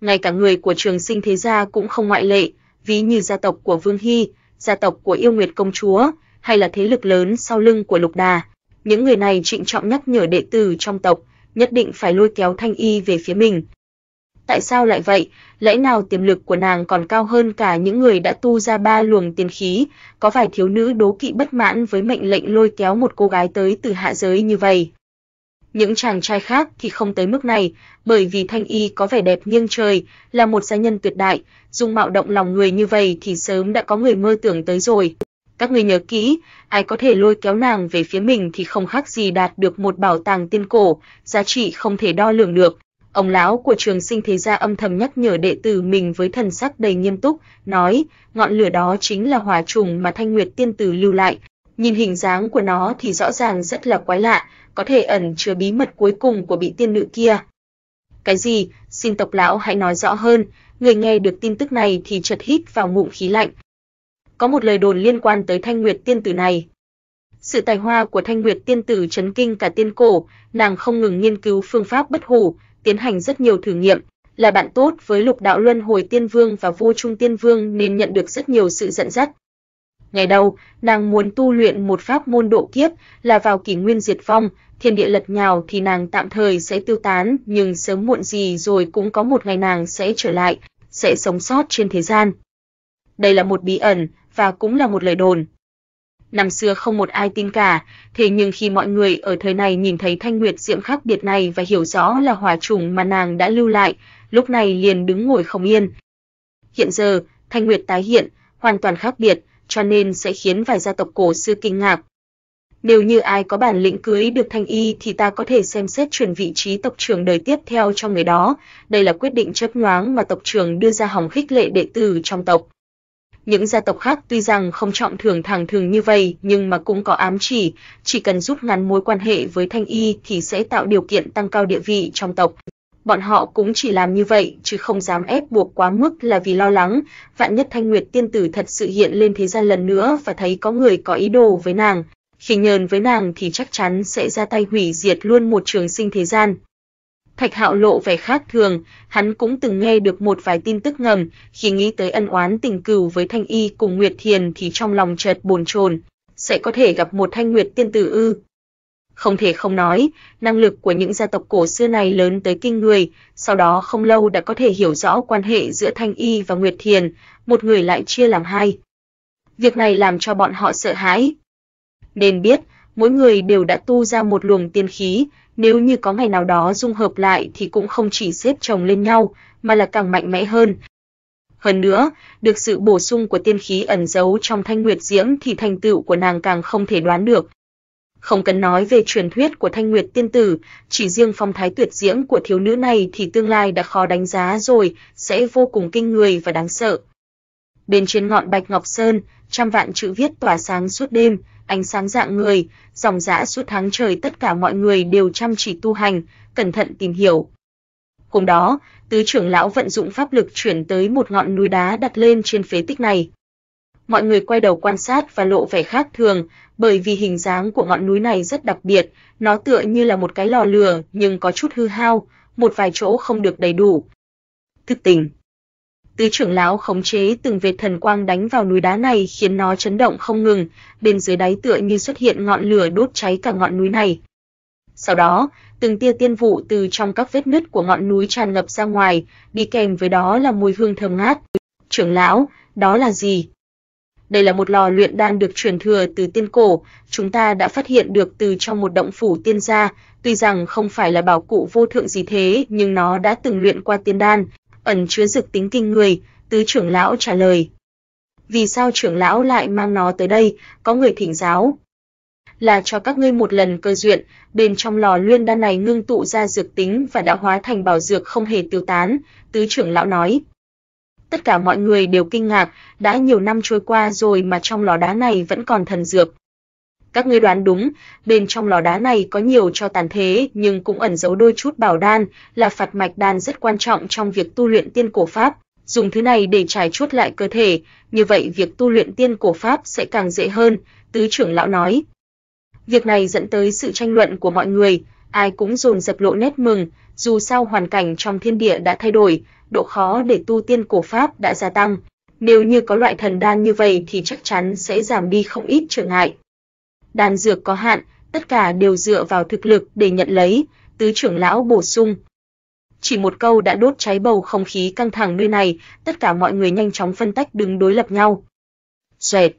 Ngay cả người của trường sinh thế gia cũng không ngoại lệ, ví như gia tộc của Vương Hy, gia tộc của Yêu Nguyệt công chúa, hay là thế lực lớn sau lưng của Lục Đà. Những người này trịnh trọng nhắc nhở đệ tử trong tộc, nhất định phải lôi kéo Thanh Y về phía mình. Tại sao lại vậy? Lẽ nào tiềm lực của nàng còn cao hơn cả những người đã tu ra ba luồng tiên khí? Có vài thiếu nữ đố kỵ bất mãn với mệnh lệnh lôi kéo một cô gái tới từ hạ giới như vậy. Những chàng trai khác thì không tới mức này, bởi vì Thanh Y có vẻ đẹp nghiêng trời, là một gia nhân tuyệt đại, dung mạo động lòng người như vậy thì sớm đã có người mơ tưởng tới rồi. Các ngươi nhớ kỹ, ai có thể lôi kéo nàng về phía mình thì không khác gì đạt được một bảo tàng tiên cổ, giá trị không thể đo lường được. Ông lão của trường sinh thế gia âm thầm nhắc nhở đệ tử mình với thần sắc đầy nghiêm túc, nói, ngọn lửa đó chính là hỏa trùng mà Thanh Nguyệt tiên tử lưu lại. Nhìn hình dáng của nó thì rõ ràng rất là quái lạ, có thể ẩn chứa bí mật cuối cùng của bị tiên nữ kia. Cái gì? Xin tộc lão hãy nói rõ hơn, người nghe được tin tức này thì chợt hít vào ngụm khí lạnh. Có một lời đồn liên quan tới Thanh Nguyệt tiên tử này. Sự tài hoa của Thanh Nguyệt tiên tử chấn kinh cả tiên cổ, nàng không ngừng nghiên cứu phương pháp bất hủ, tiến hành rất nhiều thử nghiệm, là bạn tốt với Lục Đạo Luân Hồi Tiên Vương và Vô Trung Tiên Vương nên nhận được rất nhiều sự dẫn dắt, Ngày đầu, nàng muốn tu luyện một pháp môn độ kiếp là vào kỷ nguyên diệt vong, thiên địa lật nhào thì nàng tạm thời sẽ tiêu tán, nhưng sớm muộn gì rồi cũng có một ngày nàng sẽ trở lại, sẽ sống sót trên thế gian. Đây là một bí ẩn và cũng là một lời đồn. Năm xưa không một ai tin cả, thế nhưng khi mọi người ở thời này nhìn thấy thanh nguyệt diễm khác biệt này và hiểu rõ là hòa trùng mà nàng đã lưu lại, lúc này liền đứng ngồi không yên. Hiện giờ, thanh nguyệt tái hiện, hoàn toàn khác biệt, cho nên sẽ khiến vài gia tộc cổ xưa kinh ngạc. Nếu như ai có bản lĩnh cưới được Thanh Y thì ta có thể xem xét chuyển vị trí tộc trưởng đời tiếp theo cho người đó, đây là quyết định chớp nhoáng mà tộc trưởng đưa ra hòng khích lệ đệ tử trong tộc. Những gia tộc khác tuy rằng không trọng thường thẳng thường như vậy nhưng mà cũng có ám chỉ, chỉ cần rút ngắn mối quan hệ với Thanh Y thì sẽ tạo điều kiện tăng cao địa vị trong tộc bọn họ cũng chỉ làm như vậy chứ không dám ép buộc quá mức là vì lo lắng, vạn nhất Thanh Nguyệt tiên tử thật sự hiện lên thế gian lần nữa và thấy có người có ý đồ với nàng, khi nhờn với nàng thì chắc chắn sẽ ra tay hủy diệt luôn một trường sinh thế gian. Thạch Hạo lộ vẻ khác thường, hắn cũng từng nghe được một vài tin tức ngầm, khi nghĩ tới ân oán tình cừu với Thanh Y cùng Nguyệt Thiền thì trong lòng chợt bồn chồn, sẽ có thể gặp một Thanh Nguyệt tiên tử ư? Không thể không nói, năng lực của những gia tộc cổ xưa này lớn tới kinh người, sau đó không lâu đã có thể hiểu rõ quan hệ giữa Thanh Y và Nguyệt Thiền, một người lại chia làm hai. Việc này làm cho bọn họ sợ hãi. Nên biết, mỗi người đều đã tu ra một luồng tiên khí, nếu như có ngày nào đó dung hợp lại thì cũng không chỉ xếp chồng lên nhau, mà là càng mạnh mẽ hơn. Hơn nữa, được sự bổ sung của tiên khí ẩn giấu trong Thanh Nguyệt Diễm thì thành tựu của nàng càng không thể đoán được. Không cần nói về truyền thuyết của Thanh Nguyệt tiên tử, chỉ riêng phong thái tuyệt diễm của thiếu nữ này thì tương lai đã khó đánh giá rồi, sẽ vô cùng kinh người và đáng sợ. Bên trên ngọn Bạch Ngọc Sơn, trăm vạn chữ viết tỏa sáng suốt đêm, ánh sáng dạng người, dòng dã suốt tháng trời tất cả mọi người đều chăm chỉ tu hành, cẩn thận tìm hiểu. Cùng đó, tứ trưởng lão vận dụng pháp lực chuyển tới một ngọn núi đá đặt lên trên phế tích này mọi người quay đầu quan sát và lộ vẻ khác thường, bởi vì hình dáng của ngọn núi này rất đặc biệt, nó tựa như là một cái lò lửa nhưng có chút hư hao, một vài chỗ không được đầy đủ. Thực tình, tứ trưởng lão khống chế từng vệt thần quang đánh vào núi đá này khiến nó chấn động không ngừng, bên dưới đáy tựa như xuất hiện ngọn lửa đốt cháy cả ngọn núi này. Sau đó, từng tia tiên vụ từ trong các vết nứt của ngọn núi tràn ngập ra ngoài, đi kèm với đó là mùi hương thơm ngát. Trưởng lão, đó là gì? Đây là một lò luyện đan được truyền thừa từ tiên cổ, chúng ta đã phát hiện được từ trong một động phủ tiên gia, tuy rằng không phải là bảo cụ vô thượng gì thế, nhưng nó đã từng luyện qua tiên đan, ẩn chứa dược tính kinh người, tứ trưởng lão trả lời. Vì sao trưởng lão lại mang nó tới đây, có người thỉnh giáo. Là cho các ngươi một lần cơ duyện, bên trong lò luyện đan này ngưng tụ ra dược tính và đã hóa thành bảo dược không hề tiêu tán, tứ trưởng lão nói tất cả mọi người đều kinh ngạc, đã nhiều năm trôi qua rồi mà trong lò đá này vẫn còn thần dược. Các ngươi đoán đúng, bên trong lò đá này có nhiều cho tàn thế nhưng cũng ẩn giấu đôi chút bảo đan, là phạt mạch đan rất quan trọng trong việc tu luyện tiên cổ pháp, dùng thứ này để trải chuốt lại cơ thể, như vậy việc tu luyện tiên cổ pháp sẽ càng dễ hơn, tứ trưởng lão nói. Việc này dẫn tới sự tranh luận của mọi người, ai cũng dồn dập lộ nét mừng, dù sao hoàn cảnh trong thiên địa đã thay đổi, độ khó để tu tiên cổ pháp đã gia tăng. Nếu như có loại thần đan như vậy thì chắc chắn sẽ giảm đi không ít trở ngại. Đan dược có hạn, tất cả đều dựa vào thực lực để nhận lấy, tứ trưởng lão bổ sung. Chỉ một câu đã đốt cháy bầu không khí căng thẳng nơi này, tất cả mọi người nhanh chóng phân tách đứng đối lập nhau. Xoẹt.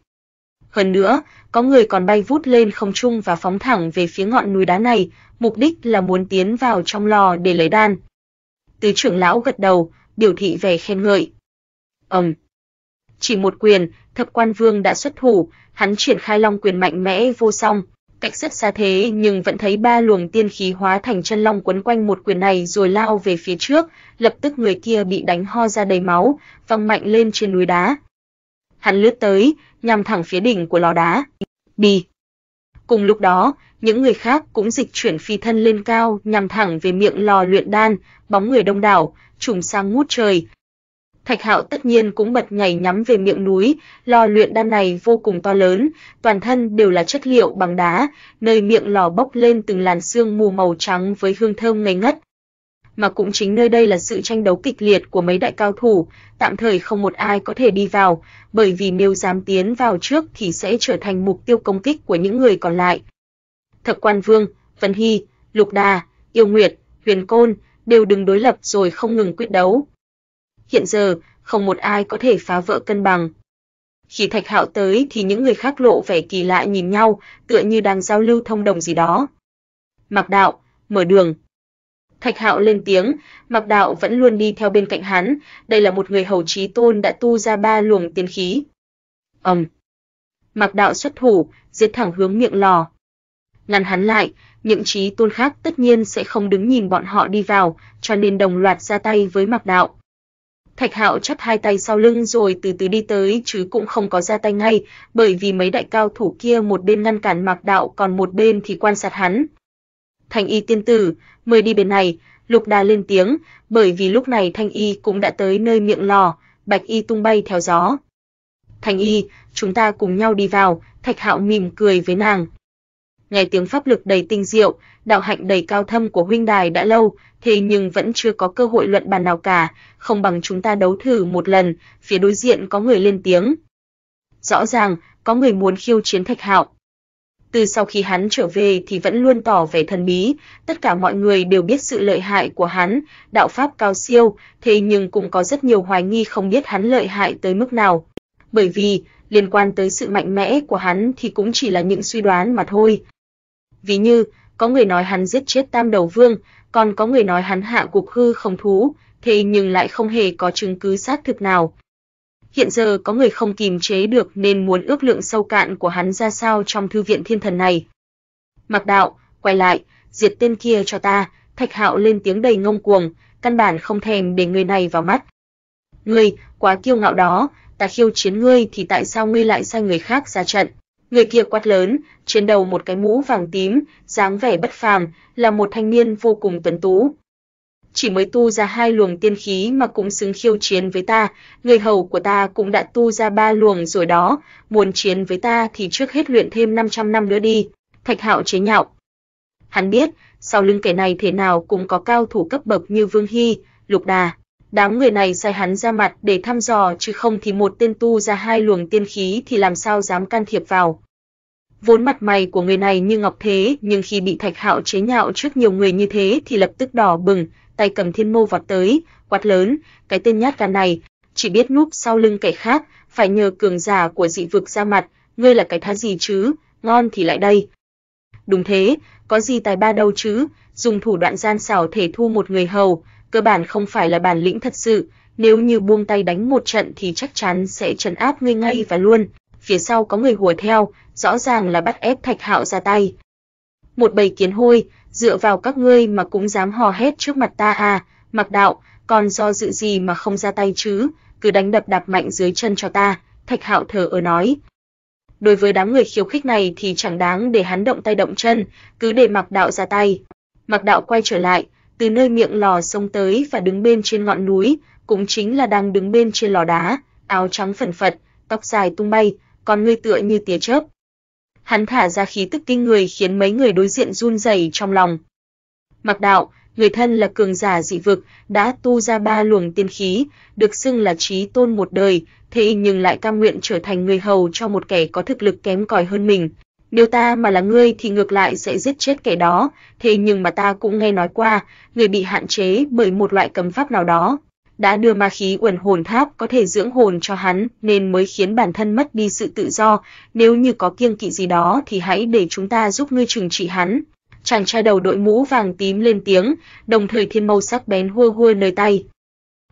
Hơn nữa, có người còn bay vút lên không trung và phóng thẳng về phía ngọn núi đá này, mục đích là muốn tiến vào trong lò để lấy đan. Tứ trưởng lão gật đầu, biểu thị vẻ khen ngợi. Ầm. Chỉ một quyền, Thập Quan Vương đã xuất thủ, hắn triển khai long quyền mạnh mẽ vô song, cách rất xa thế nhưng vẫn thấy ba luồng tiên khí hóa thành chân long quấn quanh một quyền này rồi lao về phía trước, lập tức người kia bị đánh ho ra đầy máu, văng mạnh lên trên núi đá. Hắn lướt tới, nhắm thẳng phía đỉnh của lò đá. Bì Cùng lúc đó, những người khác cũng dịch chuyển phi thân lên cao nhằm thẳng về miệng lò luyện đan, bóng người đông đảo, trùng sang ngút trời. Thạch Hạo tất nhiên cũng bật nhảy nhắm về miệng núi, lò luyện đan này vô cùng to lớn, toàn thân đều là chất liệu bằng đá, nơi miệng lò bốc lên từng làn sương mù màu trắng với hương thơm ngây ngất mà cũng chính nơi đây là sự tranh đấu kịch liệt của mấy đại cao thủ, tạm thời không một ai có thể đi vào, bởi vì nếu dám tiến vào trước thì sẽ trở thành mục tiêu công kích của những người còn lại. Thập Quan Vương, Vân Hy, Lục Đà, Yêu Nguyệt, Huyền Côn đều đứng đối lập rồi không ngừng quyết đấu. Hiện giờ, không một ai có thể phá vỡ cân bằng. Khi Thạch Hạo tới thì những người khác lộ vẻ kỳ lạ nhìn nhau, tựa như đang giao lưu thông đồng gì đó. Mạc Đạo, mở đường, Thạch Hạo lên tiếng, Mạc Đạo vẫn luôn đi theo bên cạnh hắn, đây là một người hầu trí tôn đã tu ra ba luồng tiên khí. Ầm. Um. Mạc Đạo xuất thủ, giết thẳng hướng miệng lò. Ngăn hắn lại, những trí tôn khác tất nhiên sẽ không đứng nhìn bọn họ đi vào, cho nên đồng loạt ra tay với Mạc Đạo. Thạch Hạo chắp hai tay sau lưng rồi từ từ đi tới chứ cũng không có ra tay ngay, bởi vì mấy đại cao thủ kia một bên ngăn cản Mạc Đạo còn một bên thì quan sát hắn. Thanh Y tiên tử, mời đi bên này, Lục Đà lên tiếng, bởi vì lúc này Thanh Y cũng đã tới nơi miệng lò, Bạch Y tung bay theo gió. Thanh Y, chúng ta cùng nhau đi vào, Thạch Hạo mỉm cười với nàng. Nghe tiếng pháp lực đầy tinh diệu, đạo hạnh đầy cao thâm của huynh đài đã lâu, thế nhưng vẫn chưa có cơ hội luận bàn nào cả, không bằng chúng ta đấu thử một lần, phía đối diện có người lên tiếng. Rõ ràng, có người muốn khiêu chiến Thạch Hạo, từ sau khi hắn trở về thì vẫn luôn tỏ vẻ thần bí, tất cả mọi người đều biết sự lợi hại của hắn, đạo pháp cao siêu, thế nhưng cũng có rất nhiều hoài nghi không biết hắn lợi hại tới mức nào. Bởi vì, liên quan tới sự mạnh mẽ của hắn thì cũng chỉ là những suy đoán mà thôi. Ví như, có người nói hắn giết chết Tam Đầu Vương, còn có người nói hắn hạ gục hư không thú, thế nhưng lại không hề có chứng cứ xác thực nào hiện giờ có người không kìm chế được nên muốn ước lượng sâu cạn của hắn ra sao trong thư viện thiên thần này. Mặc đạo, quay lại, diệt tên kia cho ta, thạch hạo lên tiếng đầy ngông cuồng, căn bản không thèm để người này vào mắt. Ngươi, quá kiêu ngạo đó, ta khiêu chiến ngươi thì tại sao ngươi lại sai người khác ra trận? Người kia quát lớn, trên đầu một cái mũ vàng tím, dáng vẻ bất phàm, là một thanh niên vô cùng tuấn tú chỉ mới tu ra hai luồng tiên khí mà cũng xứng khiêu chiến với ta, người hầu của ta cũng đã tu ra ba luồng rồi đó, muốn chiến với ta thì trước hết luyện thêm 500 năm nữa đi." Thạch Hạo chế nhạo. Hắn biết, sau lưng kẻ này thế nào cũng có cao thủ cấp bậc như Vương Hy, Lục Đà, đám người này sai hắn ra mặt để thăm dò chứ không thì một tên tu ra hai luồng tiên khí thì làm sao dám can thiệp vào. Vốn mặt mày của người này như ngọc thế, nhưng khi bị Thạch Hạo chế nhạo trước nhiều người như thế thì lập tức đỏ bừng, tay cầm thiên mâu vọt tới, quát lớn, cái tên nhát gan này, chỉ biết núp sau lưng kẻ khác, phải nhờ cường giả của dị vực ra mặt, ngươi là cái thá gì chứ, ngon thì lại đây. Đúng thế, có gì tài ba đâu chứ, dùng thủ đoạn gian xảo thể thu một người hầu, cơ bản không phải là bản lĩnh thật sự, nếu như buông tay đánh một trận thì chắc chắn sẽ trấn áp ngươi ngay và luôn. Phía sau có người hùa theo, rõ ràng là bắt ép Thạch Hạo ra tay. Một bầy kiến hôi, dựa vào các ngươi mà cũng dám hò hét trước mặt ta à, Mặc Đạo, còn do dự gì mà không ra tay chứ, cứ đánh đập đạp mạnh dưới chân cho ta, Thạch Hạo thở ở nói. Đối với đám người khiêu khích này thì chẳng đáng để hắn động tay động chân, cứ để Mặc Đạo ra tay. Mặc Đạo quay trở lại, từ nơi miệng lò sông tới và đứng bên trên ngọn núi, cũng chính là đang đứng bên trên lò đá, áo trắng phần phật, tóc dài tung bay, con ngươi tựa như tia chớp, hắn thả ra khí tức kinh người khiến mấy người đối diện run rẩy trong lòng. Mặc Đạo, người thân là cường giả dị vực, đã tu ra ba luồng tiên khí, được xưng là trí tôn một đời, thế nhưng lại cam nguyện trở thành người hầu cho một kẻ có thực lực kém cỏi hơn mình. Nếu ta mà là ngươi thì ngược lại sẽ giết chết kẻ đó, thế nhưng mà ta cũng nghe nói qua, người bị hạn chế bởi một loại cấm pháp nào đó, đã đưa ma khí uẩn hồn tháp có thể dưỡng hồn cho hắn nên mới khiến bản thân mất đi sự tự do, nếu như có kiêng kỵ gì đó thì hãy để chúng ta giúp ngươi trừng trị hắn." Chàng trai đầu đội mũ vàng tím lên tiếng, đồng thời thiên mâu sắc bén hua hua nơi tay.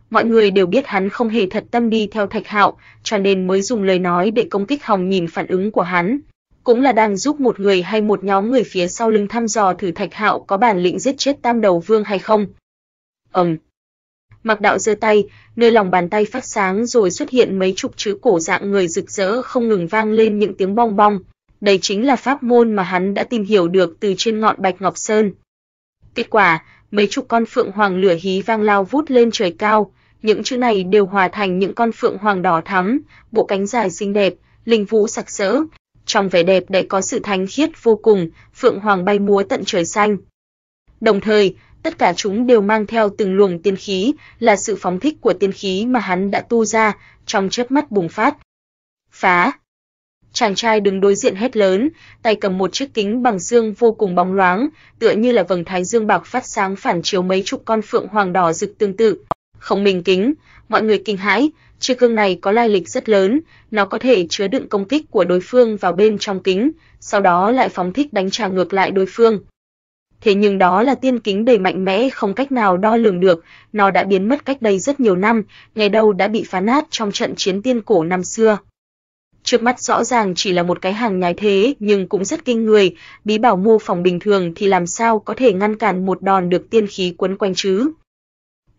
Mọi người đều biết hắn không hề thật tâm đi theo Thạch Hạo, cho nên mới dùng lời nói để công kích Hòng nhìn phản ứng của hắn, cũng là đang giúp một người hay một nhóm người phía sau lưng thăm dò thử Thạch Hạo có bản lĩnh giết chết Tam Đầu Vương hay không. Ầm, ừ Mạc Đạo giơ tay, nơi lòng bàn tay phát sáng rồi xuất hiện mấy chục chữ cổ dạng người rực rỡ không ngừng vang lên những tiếng bong bong. Đây chính là pháp môn mà hắn đã tìm hiểu được từ trên ngọn Bạch Ngọc Sơn. Kết quả, mấy chục con phượng hoàng lửa hí vang lao vút lên trời cao, những chữ này đều hòa thành những con phượng hoàng đỏ thắm, bộ cánh dài xinh đẹp, linh vũ sặc sỡ, trong vẻ đẹp đã có sự thánh khiết vô cùng, phượng hoàng bay múa tận trời xanh. Đồng thời, tất cả chúng đều mang theo từng luồng tiên khí, là sự phóng thích của tiên khí mà hắn đã tu ra, trong chớp mắt bùng phát. Phá! Chàng trai đứng đối diện hét lớn, tay cầm một chiếc kính bằng dương vô cùng bóng loáng, tựa như là vầng thái dương bạc phát sáng phản chiếu mấy chục con phượng hoàng đỏ rực tương tự. Không mình kính, mọi người kinh hãi, chiếc gương này có lai lịch rất lớn, nó có thể chứa đựng công kích của đối phương vào bên trong kính, sau đó lại phóng thích đánh trả ngược lại đối phương. Thế nhưng đó là tiên kính đầy mạnh mẽ không cách nào đo lường được, nó đã biến mất cách đây rất nhiều năm, ngày đầu đã bị phá nát trong trận chiến tiên cổ năm xưa. Trước mắt rõ ràng chỉ là một cái hàng nhái thế nhưng cũng rất kinh người, bí bảo mô phỏng bình thường thì làm sao có thể ngăn cản một đòn được tiên khí quấn quanh chứ?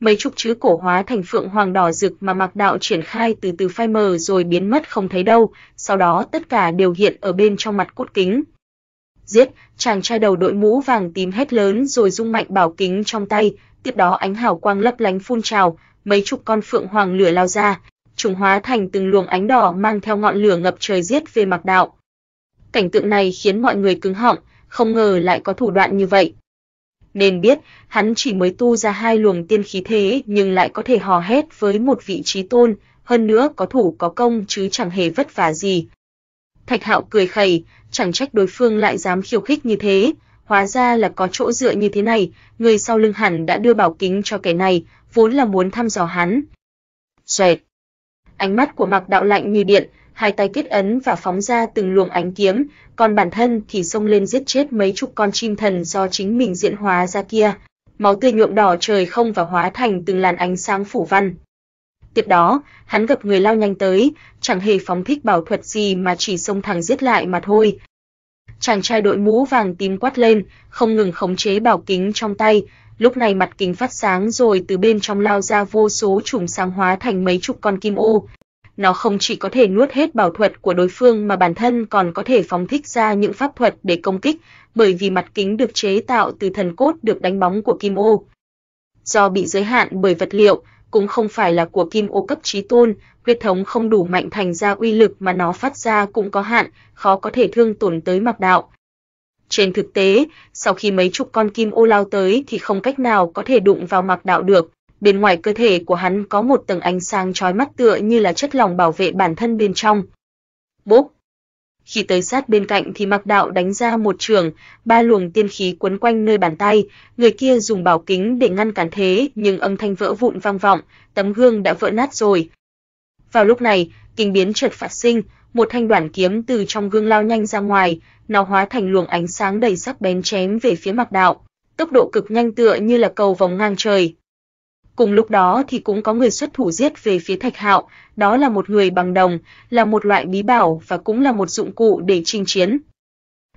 Mấy chục chữ cổ hóa thành phượng hoàng đỏ rực mà Mạc Đạo triển khai từ từ phai mờ rồi biến mất không thấy đâu, sau đó tất cả đều hiện ở bên trong mặt cốt kính giết, chàng trai đầu đội mũ vàng tím hét lớn rồi rung mạnh bảo kính trong tay, tiếp đó ánh hào quang lấp lánh phun trào, mấy chục con phượng hoàng lửa lao ra, trùng hóa thành từng luồng ánh đỏ mang theo ngọn lửa ngập trời giết về Mạc Đạo. Cảnh tượng này khiến mọi người cứng họng, không ngờ lại có thủ đoạn như vậy. Nên biết, hắn chỉ mới tu ra hai luồng tiên khí thế nhưng lại có thể hò hét với một vị trí tôn, hơn nữa có thủ có công chứ chẳng hề vất vả gì, Thạch Hạo cười khẩy, chẳng trách đối phương lại dám khiêu khích như thế, hóa ra là có chỗ dựa như thế này, người sau lưng hắn đã đưa bảo kính cho kẻ này, vốn là muốn thăm dò hắn. Xoẹt. Ánh mắt của Mạc Đạo lạnh như điện, hai tay kết ấn và phóng ra từng luồng ánh kiếm, còn bản thân thì xông lên giết chết mấy chục con chim thần do chính mình diễn hóa ra kia. Máu tươi nhuộm đỏ trời không và hóa thành từng làn ánh sáng phủ văn. Tiếp đó, hắn gặp người lao nhanh tới, chẳng hề phóng thích bảo thuật gì mà chỉ xông thẳng giết lại mà thôi. Chàng trai đội mũ vàng tím quát lên, không ngừng khống chế bảo kính trong tay, lúc này mặt kính phát sáng rồi từ bên trong lao ra vô số chùm sáng hóa thành mấy chục con kim ô. Nó không chỉ có thể nuốt hết bảo thuật của đối phương mà bản thân còn có thể phóng thích ra những pháp thuật để công kích, bởi vì mặt kính được chế tạo từ thần cốt được đánh bóng của kim ô. Do bị giới hạn bởi vật liệu, cũng không phải là của kim ô cấp trí tôn, huyết thống không đủ mạnh thành ra uy lực mà nó phát ra cũng có hạn, khó có thể thương tổn tới mặc đạo. Trên thực tế, sau khi mấy chục con kim ô lao tới thì không cách nào có thể đụng vào mặc đạo được, bên ngoài cơ thể của hắn có một tầng ánh sáng chói mắt tựa như là chất lỏng bảo vệ bản thân bên trong. Bốp! Khi tới sát bên cạnh thì Mạc Đạo đánh ra một trường, ba luồng tiên khí quấn quanh nơi bàn tay, người kia dùng bảo kính để ngăn cản thế, nhưng âm thanh vỡ vụn vang vọng, tấm gương đã vỡ nát rồi. Vào lúc này, kinh biến chợt phát sinh, một thanh đoạn kiếm từ trong gương lao nhanh ra ngoài, nó hóa thành luồng ánh sáng đầy sắc bén chém về phía Mạc Đạo. Tốc độ cực nhanh tựa như là cầu vòng ngang trời, Cùng lúc đó thì cũng có người xuất thủ giết về phía Thạch Hạo, đó là một người bằng đồng, là một loại bí bảo và cũng là một dụng cụ để chinh chiến.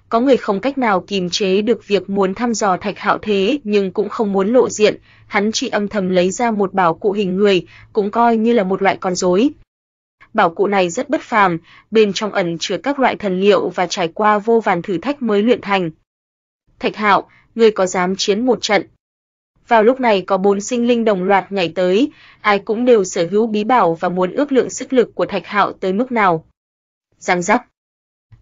Có người không cách nào kìm chế được việc muốn thăm dò Thạch Hạo thế, nhưng cũng không muốn lộ diện, hắn chỉ âm thầm lấy ra một bảo cụ hình người, cũng coi như là một loại con rối. Bảo cụ này rất bất phàm, bên trong ẩn chứa các loại thần liệu và trải qua vô vàn thử thách mới luyện thành. Thạch Hạo, ngươi có dám chiến một trận vào lúc này có bốn sinh linh đồng loạt nhảy tới, ai cũng đều sở hữu bí bảo và muốn ước lượng sức lực của Thạch Hạo tới mức nào. Giang giác.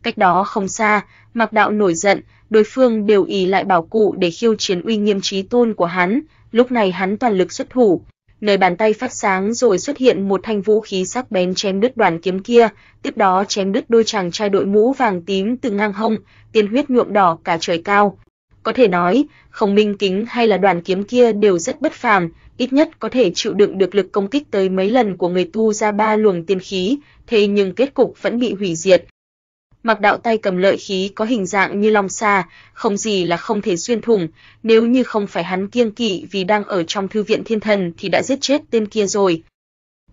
Cách đó không xa, Mặc Đạo nổi giận, đối phương đều ý lại bảo cụ để khiêu chiến uy nghiêm trí tôn của hắn, lúc này hắn toàn lực xuất thủ, nơi bàn tay phát sáng rồi xuất hiện một thanh vũ khí sắc bén chém đứt đoàn kiếm kia, tiếp đó chém đứt đôi chàng trai đội mũ vàng tím từ ngang hông, tiên huyết nhuộm đỏ cả trời cao, có thể nói, Khổng Minh Kính hay là đoàn kiếm kia đều rất bất phàm, ít nhất có thể chịu đựng được lực công kích tới mấy lần của người tu ra ba luồng tiên khí, thế nhưng kết cục vẫn bị hủy diệt. Mặc đạo tay cầm lợi khí có hình dạng như long xa, không gì là không thể xuyên thủng, nếu như không phải hắn kiêng kỵ vì đang ở trong thư viện thiên thần thì đã giết chết tên kia rồi.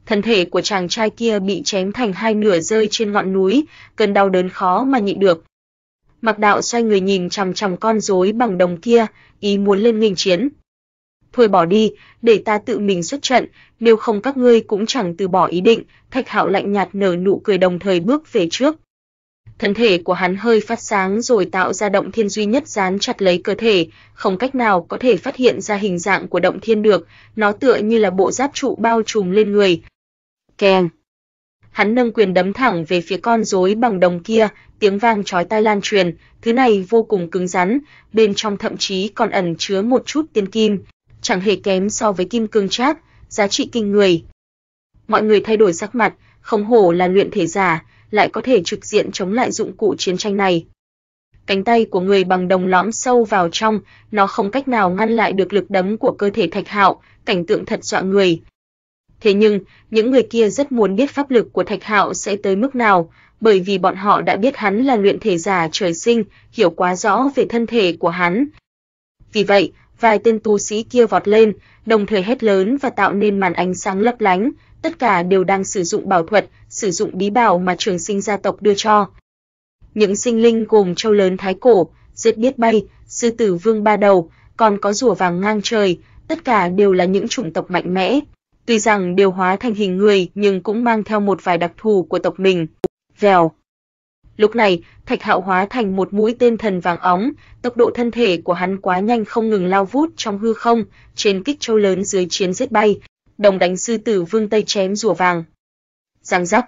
Thân thể của chàng trai kia bị chém thành hai nửa rơi trên ngọn núi, cơn đau đớn khó mà nhịn được. Mạc Đạo xoay người nhìn chằm chằm con rối bằng đồng kia, ý muốn lên nghênh chiến. Thôi bỏ đi, để ta tự mình xuất trận, nếu không các ngươi cũng chẳng từ bỏ ý định, Thạch Hạo lạnh nhạt nở nụ cười đồng thời bước về trước. Thân thể của hắn hơi phát sáng rồi tạo ra động thiên duy nhất dán chặt lấy cơ thể, không cách nào có thể phát hiện ra hình dạng của động thiên được, nó tựa như là bộ giáp trụ bao trùm lên người. Keng hắn nâng quyền đấm thẳng về phía con rối bằng đồng kia, tiếng vang chói tai lan truyền, thứ này vô cùng cứng rắn, bên trong thậm chí còn ẩn chứa một chút tiên kim, chẳng hề kém so với kim cương trác, giá trị kinh người. Mọi người thay đổi sắc mặt, không hổ là luyện thể giả, lại có thể trực diện chống lại dụng cụ chiến tranh này. Cánh tay của người bằng đồng lõm sâu vào trong, nó không cách nào ngăn lại được lực đấm của cơ thể Thạch Hạo, cảnh tượng thật dọa người, Thế nhưng, những người kia rất muốn biết pháp lực của Thạch Hạo sẽ tới mức nào, bởi vì bọn họ đã biết hắn là luyện thể giả trời sinh, hiểu quá rõ về thân thể của hắn. Vì vậy, vài tên tu sĩ kia vọt lên, đồng thời hét lớn và tạo nên màn ánh sáng lấp lánh, tất cả đều đang sử dụng bảo thuật, sử dụng bí bảo mà trường sinh gia tộc đưa cho. Những sinh linh gồm châu lớn thái cổ, giết biết bay, sư tử vương ba đầu, còn có rùa vàng ngang trời, tất cả đều là những chủng tộc mạnh mẽ, tuy rằng đều hóa thành hình người nhưng cũng mang theo một vài đặc thù của tộc mình. Vèo. Lúc này, Thạch Hạo hóa thành một mũi tên thần vàng óng, tốc độ thân thể của hắn quá nhanh không ngừng lao vút trong hư không, trên kích châu lớn dưới chiến giết bay, đồng đánh sư tử vương tây chém rùa vàng. Giang rắc.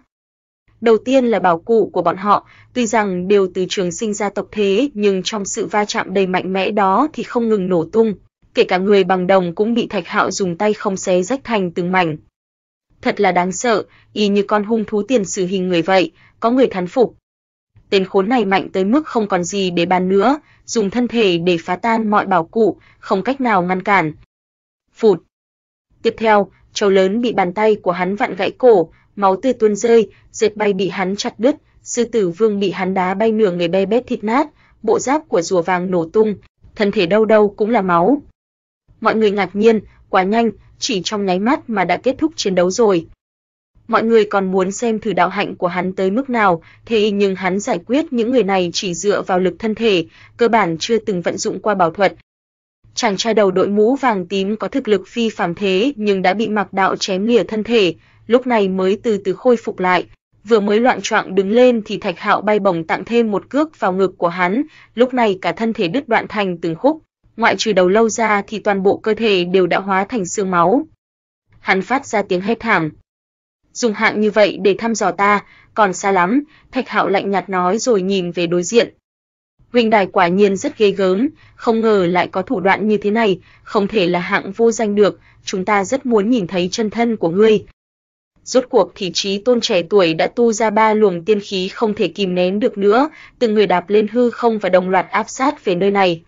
Đầu tiên là bảo cụ của bọn họ, tuy rằng đều từ trường sinh ra tộc thế nhưng trong sự va chạm đầy mạnh mẽ đó thì không ngừng nổ tung, kể cả người bằng đồng cũng bị Thạch Hạo dùng tay không xé rách thành từng mảnh. Thật là đáng sợ, y như con hung thú tiền sử hình người vậy, có người thán phục. Tên khốn này mạnh tới mức không còn gì để bàn nữa, dùng thân thể để phá tan mọi bảo cụ, không cách nào ngăn cản. Phụt. Tiếp theo, cháu lớn bị bàn tay của hắn vặn gãy cổ, máu tươi tuôn rơi, dệt bay bị hắn chặt đứt, sư tử vương bị hắn đá bay nửa người be bét thịt nát, bộ giáp của rùa vàng nổ tung, thân thể đâu đâu cũng là máu. Mọi người ngạc nhiên, quá nhanh, chỉ trong nháy mắt mà đã kết thúc chiến đấu rồi. Mọi người còn muốn xem thử đạo hạnh của hắn tới mức nào, thế nhưng hắn giải quyết những người này chỉ dựa vào lực thân thể, cơ bản chưa từng vận dụng qua bảo thuật. Chàng trai đầu đội mũ vàng tím có thực lực phi phàm thế nhưng đã bị mặc Đạo chém lìa thân thể, lúc này mới từ từ khôi phục lại. Vừa mới loạn choạng đứng lên thì Thạch Hạo bay bổng tặng thêm một cước vào ngực của hắn, lúc này cả thân thể đứt đoạn thành từng khúc ngoại trừ đầu lâu ra thì toàn bộ cơ thể đều đã hóa thành xương máu. Hắn phát ra tiếng hét thảm. Dùng hạng như vậy để thăm dò ta, còn xa lắm, Thạch Hạo lạnh nhạt nói rồi nhìn về đối diện. Huynh đài quả nhiên rất ghê gớm, không ngờ lại có thủ đoạn như thế này, không thể là hạng vô danh được, chúng ta rất muốn nhìn thấy chân thân của ngươi. Rốt cuộc thì trí tôn trẻ tuổi đã tu ra ba luồng tiên khí không thể kìm nén được nữa, từng người đạp lên hư không và đồng loạt áp sát về nơi này.